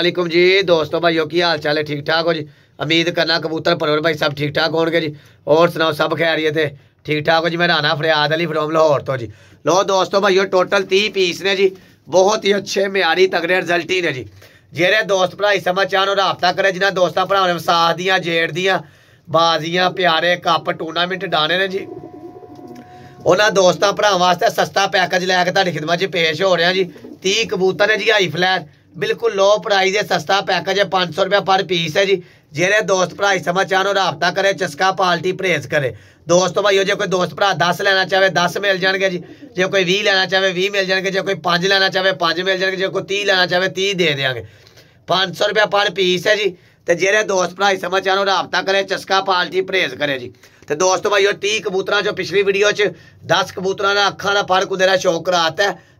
ਅਸਲਾਮ ਜੀ ਦੋਸਤੋ ਭਾਈਓ ਕੀ ਹਾਲ ਚਾਲ ਹੈ ਠੀਕ ਠਾਕ ਹੋ ਜੀ ਉਮੀਦ ਕਰਨਾ ਕਬੂਤਰ ਪਰਵਰ ਭਾਈ ਸਭ ਠੀਕ ਠਾਕ ਹੋਣਗੇ ਜੀ ਹੋਰ ਸੁਣਾਓ ਸਭ ਖੈਰੀਅਤ ਹੈ ਠੀਕ ਠਾਕ ਹੋ ਜੀ ਮੈਂ ਰਾਣਾ ਫਰਿਆਦ ਅਲੀ ਫਰੋਮ ਲਾਹੌਰ ਤੋਂ ਜੀ ਲੋ ਦੋਸਤੋ ਭਾਈਓ ਟੋਟਲ 30 ਪੀਸ ਨੇ ਜੀ ਬਹੁਤ ਹੀ ਅੱਛੇ ਮਿਆਰੀ ਤਗੜੇ ਰਿਜ਼ਲਟ ਹੀ ਨੇ ਜੀ ਜਿਹੜੇ ਦੋਸਤ ਭਰਾ ਸਮਾਚਾਰ ਉਹ ਰਾਬਤਾ ਕਰੇ ਜਿਨ੍ਹਾਂ ਦੋਸਤਾਂ ਭਰਾਵਾਂ ਨੇ ਸਾਥ ਦੀਆਂ ਜੇੜ ਦੀਆਂ ਬਾਜ਼ੀਆਂ ਪਿਆਰੇ ਕੱਪ ਟੂਰਨਾਮੈਂਟ ਡਾਣੇ ਨੇ ਜੀ ਉਹਨਾਂ ਦੋਸਤਾਂ ਭਰਾਵਾਂ ਵਾਸਤੇ ਸਸਤਾ ਪੈਕੇਜ ਲੈ ਕੇ ਤੁਹਾਡੀ ਖਿਦਮਤ 'ਚ ਪੇਸ਼ ਹੋ ਰਿਹਾ ਜੀ 30 ਕਬੂਤਰ ਨੇ ਜੀ ਹਾਈ ਫਲੈਸ਼ ਬਿਲਕੁਲ ਲੋ ਪ੍ਰਾਈਸ ਹੈ ਸਸਤਾ ਪੈਕੇਜ ਹੈ 500 ਰੁਪਏ ਪਰ ਪੀਸ ਹੈ ਜੀ ਜਿਹੜੇ ਦੋਸਤ ਭਰਾ ਇਸ ਸਮਾਂ ਚਾਹਨੋ ਰਾਬਤਾ ਕਰੇ ਚਸਕਾ ਪਾਲਟੀ ਪ੍ਰੇਸ ਕਰੇ ਦੋਸਤੋ ਭਾਈਓ ਜੇ ਕੋਈ ਦੋਸਤ ਭਰਾ 10 ਲੈਣਾ ਚਾਹਵੇ 10 ਮਿਲ ਜਾਣਗੇ ਜੀ ਜੇ ਕੋਈ 20 ਲੈਣਾ ਚਾਹਵੇ 20 ਮਿਲ ਜਾਣਗੇ ਜੇ ਕੋਈ 5 ਲੈਣਾ ਚਾਹਵੇ 5 ਮਿਲ ਜਾਣਗੇ ਜੇ ਕੋਈ 30 ਲੈਣਾ ਚਾਹਵੇ 30 ਦੇ ਦੇਵਾਂਗੇ 500 ਰੁਪਏ ਪਰ ਪੀਸ ਹੈ ਜੀ ਤੇ ਜਿਹੜੇ ਦੋਸਤ ਭਰਾ ਇਸ ਸਮਾਂ ਚਾਹਨੋ ਰਾਬਤਾ ਕਰੇ ਚਸਕਾ ਪਾਲਟੀ ਪ੍ਰੇਸ ਕਰੇ ਜੀ ਤੇ ਦੋਸਤੋ ਭਾਈਓ 30 ਕਬੂਤਰਾਂ ਚੋਂ ਪਿਛਲੀ ਵੀਡੀਓ 'ਚ 10 ਕਬੂਤਰਾਂ ਦਾ ਅੱਖਾਂ ਦਾ ਫਰਕ ਉਹਦੇ ਨਾਲ ਸ਼ੌਕ ਹੈ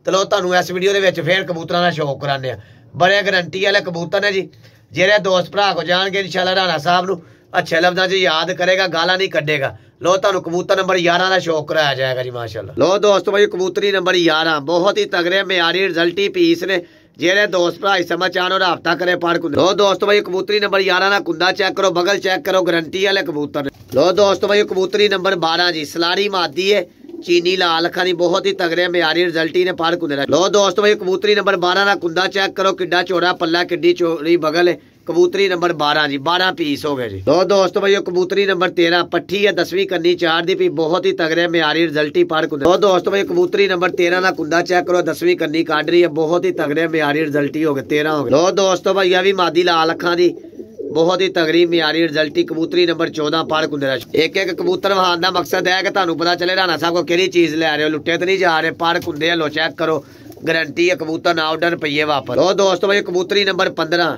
ਤੇ ਲੋ ਤੁਹਾਨੂੰ ਇਸ ਵੀਡੀਓ ਦੇ ਵਿੱਚ ਫੇਰ ਕਬੂਤਰਾਂ ਦਾ ਸ਼ੌਕ ਕਰਾਉਂਦੇ ਆ ਬੜੇ ਗਰੰਟੀ ਵਾਲੇ ਕਬੂਤਰ ਨੇ ਜੀ ਜਿਹੜੇ ਦੋਸਤ ਭਰਾ ਕੋ ਜਾਣਗੇ ਇਨਸ਼ਾਅੱਲਾ ਰਾਣਾ ਸਾਹਿਬ ਨੂੰ ਅੱਛੇ ਲਫ਼ਜ਼ਾਂ 'ਚ ਯਾਦ ਕਰੇਗਾ ਗਾਲਾਂ ਨਹੀਂ ਕੱਢੇਗਾ ਲੋ ਤੁਹਾਨੂੰ ਕਬੂਤਰ ਨੰਬਰ 11 ਦਾ ਸ਼ੌਕ ਕਰਾਇਆ ਜਾਏਗਾ ਜੀ ਮਾਸ਼ਾਅੱਲਾ ਲੋ ਦੋਸਤੋ ਭਾਈ ਕਬੂਤਰੀ ਨੰਬਰ 11 ਬਹੁਤ ਹੀ ਤਗੜੇ ਮਿਆਰੀ ਰਿਜ਼ਲਟੀ ਪੀਸ ਨੇ ਜਿਹੜੇ ਦੋਸਤ ਭਰਾ ਇਸ ਸਮਾਚਾਰ ਨੂੰ ਰਾਬਤਾ ਕਰੇ ਪਾੜ ਕੁੰਦਾ ਲੋ ਦੋਸਤੋ ਭਾਈ ਕਬੂਤਰੀ ਨੰਬਰ 11 ਦਾ ਕੁੰਦਾ ਚੈੱਕ ਕਰੋ ਬਗਲ ਚੈੱਕ ਕਰੋ ਗਰੰਟੀ ਵਾਲੇ ਕਬੂਤਰ ਨੇ ਲੋ ਦੋਸਤੋ ਭਾਈ ਕਬੂਤਰੀ ਨੰਬਰ 12 ਜੀ ਸਲਾਰੀ ਮਾਦੀ ਹੈ ਚੀਨੀ ਲਾਲ ਅੱਖਾਂ ਦੀ ਬਹੁਤ ਹੀ ਤਗੜੇ ਮਿਆਰੀ ਰਿਜ਼ਲਟ ਹੀ ਨੇ ਪਾਰ ਕੁੰਦੇ ਲੋ ਦੋਸਤੋ ਇਹ ਕਬੂਤਰੀ ਨੰਬਰ 12 ਦਾ ਕੁੰਦਾ ਚੈੱਕ ਕਰੋ ਕਿੱਡਾ ਚੋੜਾ ਪੱਲਾ ਕਿੱਡੀ ਚੋੜੀ ਬਗਲ ਕਬੂਤਰੀ ਨੰਬਰ 12 ਜੀ 12 ਪੀਸ ਹੋ ਗਏ ਜੀ ਲੋ ਦੋਸਤੋ ਭਾਈ ਇਹ ਕਬੂਤਰੀ ਨੰਬਰ 13 ਪੱਠੀ ਹੈ 10ਵੀਂ ਕੰਨੀ 4 ਦੀ ਵੀ ਬਹੁਤ ਹੀ ਤਗੜੇ ਮਿਆਰੀ ਰਿਜ਼ਲਟ ਹੀ ਪਾਰ ਕੁੰਦੇ ਲੋ ਦੋਸਤੋ ਭਾਈ ਕਬੂਤਰੀ ਨੰਬਰ 13 ਦਾ ਕੁੰਦਾ ਚੈੱਕ ਕਰੋ 10ਵੀਂ ਕੰਨੀ ਕੱਢ ਰਹੀ ਹੈ ਬਹੁਤ ਹੀ ਤਗੜੇ ਮਿਆਰੀ ਰਿਜ਼ਲਟ ਹੀ ਹੋ ਗਏ 13 ਹੋ ਗਏ ਲੋ ਦੋਸਤੋ ਭਾਈ ਇਹ ਵੀ ਮਾਦੀ ਲਾਲ ਅੱਖਾਂ ਦੀ ਬਹੁਤ ਹੀ ਤਗਰੀ ਮਿਆਰੀ ਰਿਜ਼ਲਟੀ ਕਬੂਤਰੀ ਨੰਬਰ 14 ਪਾਰਕ ਕੁੰਦਰਾ ਇੱਕ ਇੱਕ ਕਬੂਤਰ ਵਹਾਨ ਦਾ ਮਕਸਦ ਹੈ ਕਿ ਤੁਹਾਨੂੰ ਪਤਾ ਚੱਲੇ ਰਾਣਾ ਸਾਹਿਬ ਕੋ ਕਿਹੜੀ ਚੀਜ਼ ਲੈ ਰਹੇ ਹੋ ਲੁੱਟੇ ਤੇ ਨਹੀਂ ਜਾ ਰਹੇ ਪਾਰਕ ਹੁੰਦੇ ਲੋ ਚੈੱਕ ਕਰੋ ਗਰੰਟੀ ਹੈ ਕਬੂਤਰ ਨਾ ਆਰਡਰ ਪਈਏ ਵਾਪਸ ਲੋ ਦੋਸਤੋ ਬਈ ਕਬੂਤਰੀ ਨੰਬਰ 15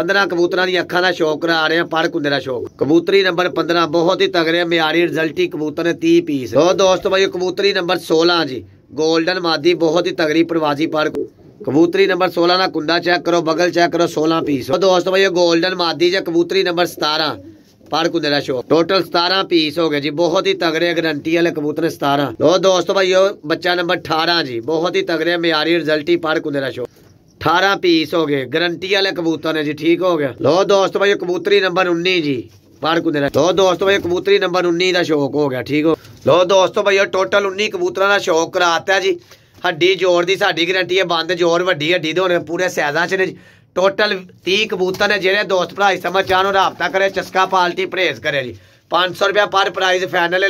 15 ਕਬੂਤਰਾਂ ਦੀ ਅੱਖਾਂ ਦਾ ਸ਼ੌਕ ਕਰਾ ਰਹੇ ਆ ਪਰ ਕੁੰਦੇ ਦਾ ਸ਼ੌਕ ਕਬੂਤਰੀ ਨੰਬਰ 15 ਬਹੁਤ ਹੀ ਤਗੜੇ ਮਿਆਰੀ ਰਿਜ਼ਲਟੀ ਕਬੂਤਰ ਨੇ 30 ਪੀਸ ਲੋ ਦੋਸਤੋ ਬਈ ਕਬੂਤਰੀ ਨੰਬਰ 16 ਜੀ 골ਡਨ ਮਾਦੀ ਬਹੁਤ ਹੀ ਤਗਰੀ ਪ੍ਰਵਾਜੀ ਪਰ ਕਬੂਤਰੀ ਨੰਬਰ 16 ਨਾਲ ਕੁੰਡਾ ਚੈੱਕ ਕਰੋ ਬਗਲ ਚੈੱਕ ਕਰੋ 16 ਪੀਸ ਦੋਸਤੋ ਭਾਈ ਇਹ 골ਡਨ ਮਾਦੀ ਜਾਂ ਕਬੂਤਰੀ ਨੰਬਰ 17 ਪਰ ਕੁੰਦੇ ਦਾ ਸ਼ੋਅ ਟੋਟਲ 17 ਪੀਸ ਹੋ ਗਏ ਜੀ ਬਹੁਤ ਹੀ ਤਗੜੇ ਗਰੰਟੀ ਵਾਲੇ ਕਬੂਤਰ 17 ਲੋ ਦੋਸਤੋ ਭਾਈ ਉਹ ਬੱਚਾ ਨੰਬਰ 18 ਜੀ ਬਹੁਤ ਹੀ ਤਗੜੇ ਮਿਆਰੀ ਰਿਜ਼ਲਟੀ ਪਰ ਕੁੰਦੇ ਦਾ ਸ਼ੋਅ 18 ਪੀਸ ਹੋ ਗਏ ਗਰੰਟੀ ਵਾਲੇ ਕਬੂਤਰ ਨੇ ਜੀ ਠੀਕ ਹੋ ਗਿਆ ਲੋ ਦੋਸਤੋ ਭਾਈ ਕਬੂਤਰੀ ਨੰਬਰ 19 ਜੀ ਪਾੜ ਕੁੰਦੇ ਦਾ ਲੋ ਦੋਸਤੋ ਭਾਈ ਕਬੂਤਰੀ ਨੰਬਰ 19 ਦਾ ਸ਼ੌਕ ਹੋ ਗਿਆ ਠੀਕ ਹੋ ਲੋ ਦੋਸਤੋ ਭਾਈ ਟੋਟਲ 19 ਕਬੂਤਰਾਂ ਦਾ ਸ਼ੌਕ ਕਰਾਤਾ ਜੀ ਹੱਡੀ ਜੋੜ ਦੀ ਸਾਡੀ ਗਰੰਟੀ ਹੈ ਬੰਦ ਜੋੜ ਵੱਡੀ ਹੱਡੀ ਦੇ ਹੋਣੇ ਪੂਰੇ ਸਾਈਜ਼ਾਂ 'ਚ ਨੇ ਟੋਟਲ 30 ਕਬੂਤਰ ਨੇ ਜਿਹੜੇ ਦੋਸਤ ਭਰਾ ਇਸ ਸਮਾਂ ਉਹ ਰਾਬਤਾ ਕਰੇ ਚਸਕਾ ਪਾਲਟੀ ਪ੍ਰੇਸ ਕਰੇ ਜੀ 500 ਰੁਪਏ ਪਰ ਪ੍ਰਾਈਜ਼ ਫਾਈਨਲ